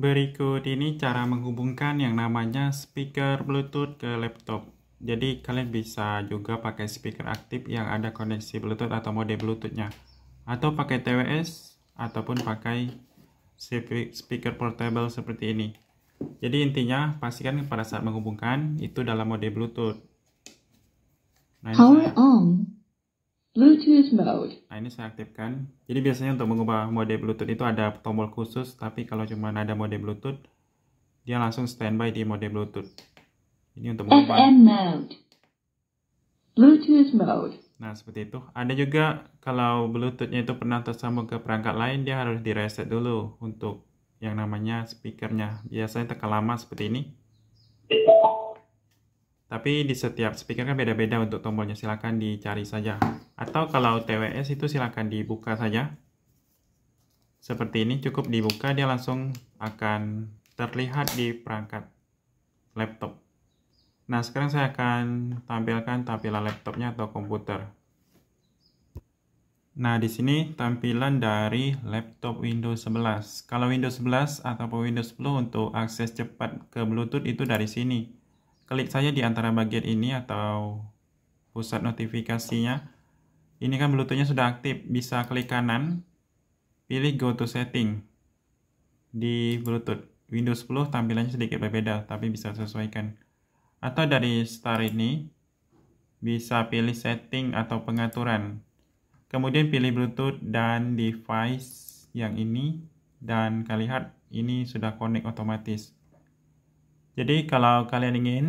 Berikut ini cara menghubungkan yang namanya speaker Bluetooth ke laptop. Jadi kalian bisa juga pakai speaker aktif yang ada koneksi Bluetooth atau mode Bluetoothnya, Atau pakai TWS ataupun pakai speaker portable seperti ini. Jadi intinya pastikan pada saat menghubungkan itu dalam mode Bluetooth. Nah, Power on. Bluetooth mode. Nah, ini saya aktifkan. Jadi biasanya untuk mengubah mode Bluetooth itu ada tombol khusus, tapi kalau cuma ada mode Bluetooth, dia langsung standby di mode Bluetooth. Ini untuk mengubah. FM mode. Bluetooth mode. Nah, seperti itu. Ada juga kalau Bluetoothnya itu pernah tersambung ke perangkat lain, dia harus di reset dulu untuk yang namanya speakernya. Biasanya tekan lama seperti ini. Tapi di setiap speaker kan beda-beda untuk tombolnya, silahkan dicari saja. Atau kalau TWS itu silahkan dibuka saja. Seperti ini cukup dibuka, dia langsung akan terlihat di perangkat laptop. Nah, sekarang saya akan tampilkan tampilan laptopnya atau komputer. Nah, di sini tampilan dari laptop Windows 11. Kalau Windows 11 atau Windows 10 untuk akses cepat ke Bluetooth itu dari sini klik saja di antara bagian ini atau pusat notifikasinya. Ini kan bluetoothnya sudah aktif, bisa klik kanan, pilih go to setting di bluetooth. Windows 10 tampilannya sedikit berbeda, tapi bisa sesuaikan. Atau dari start ini, bisa pilih setting atau pengaturan. Kemudian pilih bluetooth dan device yang ini, dan kalian lihat ini sudah connect otomatis. Jadi kalau kalian ingin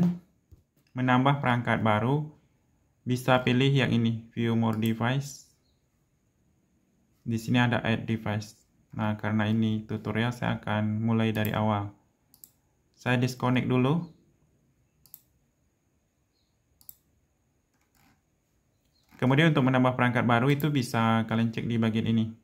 menambah perangkat baru, bisa pilih yang ini, view more device. Di sini ada add device. Nah, karena ini tutorial saya akan mulai dari awal. Saya disconnect dulu. Kemudian untuk menambah perangkat baru itu bisa kalian cek di bagian ini.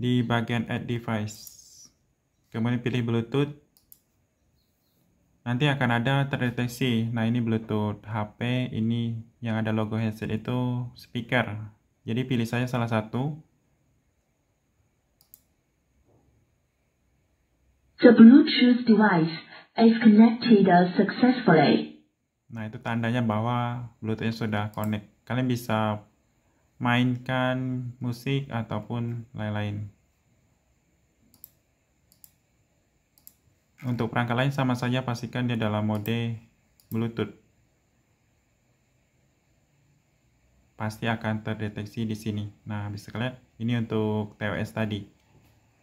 di bagian add device. Kemudian pilih Bluetooth. Nanti akan ada terdeteksi. Nah, ini Bluetooth HP, ini yang ada logo headset itu speaker. Jadi pilih saya salah satu. The Bluetooth device is connected successfully. Nah, itu tandanya bahwa bluetoothnya sudah connect. Kalian bisa mainkan musik ataupun lain-lain. Untuk perangkat lain sama saja pastikan dia dalam mode Bluetooth. Pasti akan terdeteksi di sini. Nah, habis kalian ini untuk TWS tadi.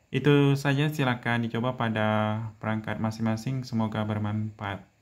Itu saja silakan dicoba pada perangkat masing-masing. Semoga bermanfaat.